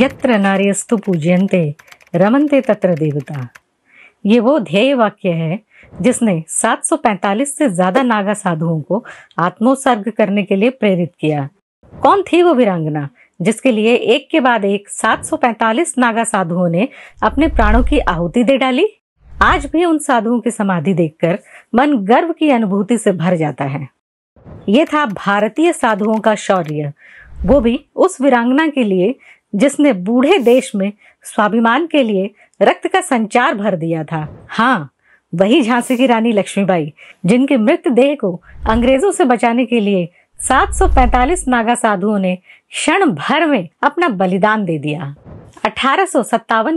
यत्र नार्यस्तु पूज्यंते रमनते तत्र देवता ये वो ध्येय वाक्य है जिसने 745 से ज्यादा नागा साधुओं को आत्मोत्सर्ग करने के लिए प्रेरित किया कौन थी वो वीरांगना जिसके लिए एक के बाद एक 745 नागा साधुओं ने अपने प्राणों की आहुति दे डाली आज भी उन साधुओं की समाधि देखकर मन गर्व की अनुभूति से भर जाता है ये था भारतीय साधुओं का शौर्य वो भी उस वीरांगना के लिए जिसने बूढ़े देश में स्वाभिमान के लिए रक्त का संचार भर दिया था हाँ वही झांसी की रानी लक्ष्मीबाई जिनके मृत देह को अंग्रेजों से बचाने के लिए 745 नागा साधुओं ने क्षण भर में अपना बलिदान दे दिया अठारह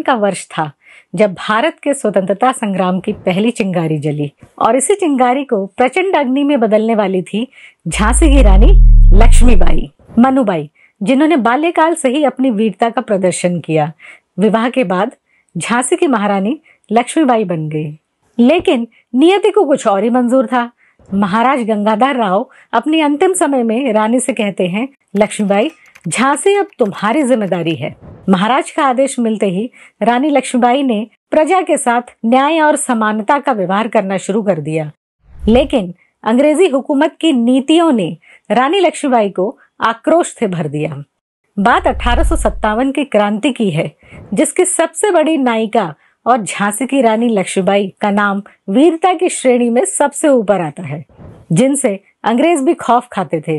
का वर्ष था जब भारत के स्वतंत्रता संग्राम की पहली चिंगारी जली और इसी चिंगारी को प्रचंड अग्नि में बदलने वाली थी झांसी की रानी लक्ष्मीबाई मनुबाई जिन्होंने बाल्यकाल से ही अपनी वीरता का प्रदर्शन किया विवाह के बाद झांसी की महारानी लक्ष्मीबाई बन गई लेकिन नियति को कुछ और ही मंजूर था महाराज गंगाधर राव अपने अंतिम समय में रानी से कहते हैं लक्ष्मीबाई झांसी अब तुम्हारी जिम्मेदारी है महाराज का आदेश मिलते ही रानी लक्ष्मीबाई ने प्रजा के साथ न्याय और समानता का व्यवहार करना शुरू कर दिया लेकिन अंग्रेजी हुकूमत की नीतियों ने रानी लक्ष्मीबाई को आक्रोश से भर दिया बात अठारह की क्रांति की है जिसकी सबसे बड़ी नायिका और झांसी की रानी लक्ष्मीबाई का नाम वीरता की श्रेणी में सबसे ऊपर आता है जिनसे अंग्रेज भी खौफ खाते थे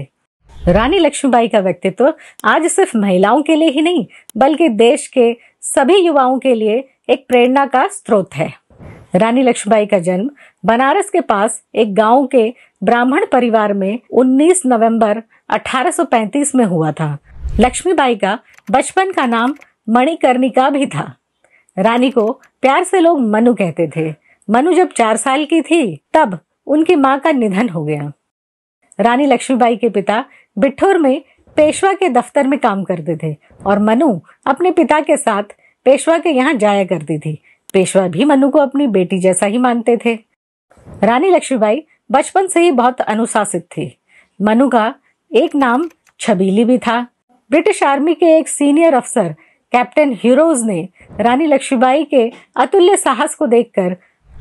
रानी लक्ष्मीबाई का व्यक्तित्व आज सिर्फ महिलाओं के लिए ही नहीं बल्कि देश के सभी युवाओं के लिए एक प्रेरणा का स्रोत है रानी लक्ष्मीबाई का जन्म बनारस के पास एक गांव के ब्राह्मण परिवार में 19 नवंबर 1835 में हुआ था लक्ष्मीबाई का बचपन का नाम मणिकर्णिका भी था रानी को प्यार से लोग मनु कहते थे मनु जब चार साल की थी तब उनकी माँ का निधन हो गया रानी लक्ष्मीबाई के पिता बिठोर में पेशवा के दफ्तर में काम करते थे और मनु अपने पिता के साथ पेशवा के यहाँ जाया करती थी पेशवा भी मनु को अपनी बेटी जैसा ही मानते थे रानी लक्ष्मीबाई बचपन से ही बहुत अनुशासित थी मनु का एक नाम छबीली भी था ब्रिटिश आर्मी के एक सीनियर अफसर कैप्टन हीरोज ने रानी लक्ष्मीबाई के अतुल्य साहस को देखकर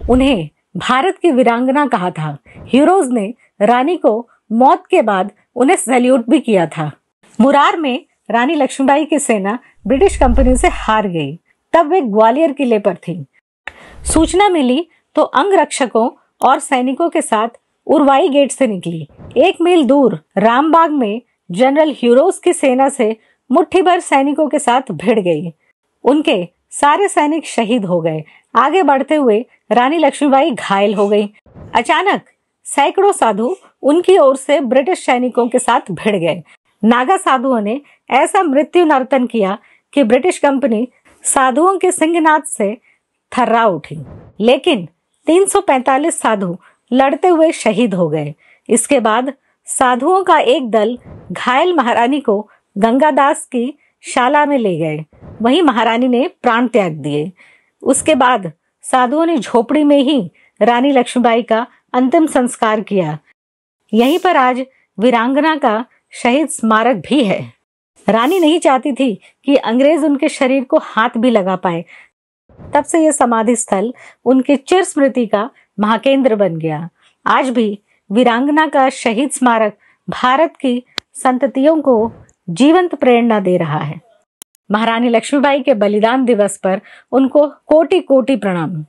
उन्हें भारत की वीरांगना कहा था हीरोज ने रानी को मौत के बाद उन्हें सैल्यूट भी किया था मुरार में रानी लक्ष्मीबाई की सेना ब्रिटिश कंपनी से हार गई तब वे ग्वालियर किले पर थी सूचना मिली तो अंग रक्षकों और सैनिकों के साथ उर्वाई गेट से निकली एक मील दूर रामबाग में जनरल ह्यूरोस की सेना से मुट्ठी भर सैनिकों के साथ भिड़ गई उनके सारे सैनिक शहीद हो गए आगे बढ़ते हुए रानी लक्ष्मीबाई घायल हो गई अचानक सैकड़ों साधु उनकी ओर से ब्रिटिश सैनिकों के साथ भिड़ गए नागा साधुओं ने ऐसा मृत्यु नर्तन किया कि ब्रिटिश कंपनी साधुओं के सिंहनाद से थर्रा उठी लेकिन 345 साधु लड़ते हुए शहीद हो गए इसके बाद साधुओं का एक दल घायल महारानी को गंगादास की शाला में ले गए वहीं महारानी ने प्राण त्याग दिए उसके बाद साधुओं ने झोपड़ी में ही रानी लक्ष्मीबाई का अंतिम संस्कार किया यहीं पर आज वीरांगना का शहीद स्मारक भी है रानी नहीं चाहती थी कि अंग्रेज उनके शरीर को हाथ भी लगा पाए तब से यह समाधि स्थल उनकी चिर स्मृति का महाकेंद्र बन गया आज भी वीरांगना का शहीद स्मारक भारत की संततियों को जीवंत प्रेरणा दे रहा है महारानी लक्ष्मीबाई के बलिदान दिवस पर उनको कोटि कोटि प्रणाम